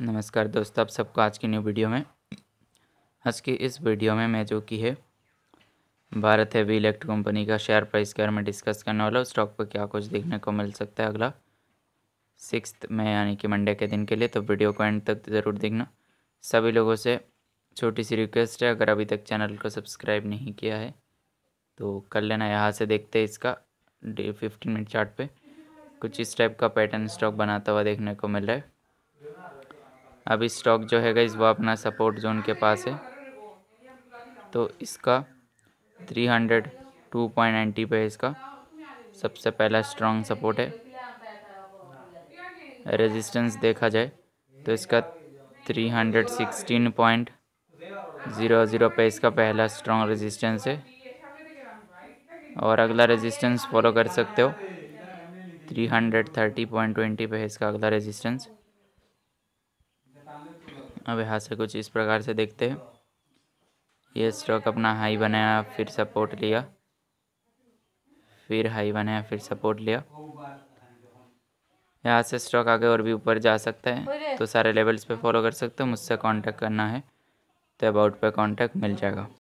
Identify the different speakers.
Speaker 1: नमस्कार दोस्तों आप सबको आज की न्यू वीडियो में आज की इस वीडियो में मैं जो की है भारत हैवी इलेक्ट कंपनी का शेयर प्राइस के बारे में डिस्कस करने वाला हूँ स्टॉक पर क्या कुछ देखने को मिल सकता है अगला सिक्स में यानी कि मंडे के दिन के लिए तो वीडियो को एंड तक ज़रूर देखना सभी लोगों से छोटी सी रिक्वेस्ट है अगर अभी तक चैनल को सब्सक्राइब नहीं किया है तो कर लेना यहाँ से देखते हैं इसका फिफ्टीन मिनट चार्ट पे कुछ इस टाइप का पैटर्न स्टॉक बनाता हुआ देखने को मिल रहा है अभी स्टॉक जो है गाइज वो अपना सपोर्ट जोन के पास है तो इसका three hundred two point ninety पे इसका सबसे पहला स्ट्रॉन्ग सपोर्ट है रेजिस्टेंस देखा जाए तो इसका three hundred sixteen point zero zero पे इसका पहला स्ट्रॉन्ग रेजिस्टेंस है और अगला रेजिस्टेंस फॉलो कर सकते हो three hundred thirty point twenty पे है इसका अगला रेजिस्टेंस अब यहाँ से कुछ इस प्रकार से देखते हैं ये स्ट्रोक अपना हाई बनाया फिर सपोर्ट लिया फिर हाई बनाया फिर सपोर्ट लिया यहाँ से स्ट्रोक आगे और भी ऊपर जा सकता है तो सारे लेवल्स पे फॉलो कर सकते हो मुझसे कांटेक्ट करना है तो अबाउट पे कांटेक्ट मिल जाएगा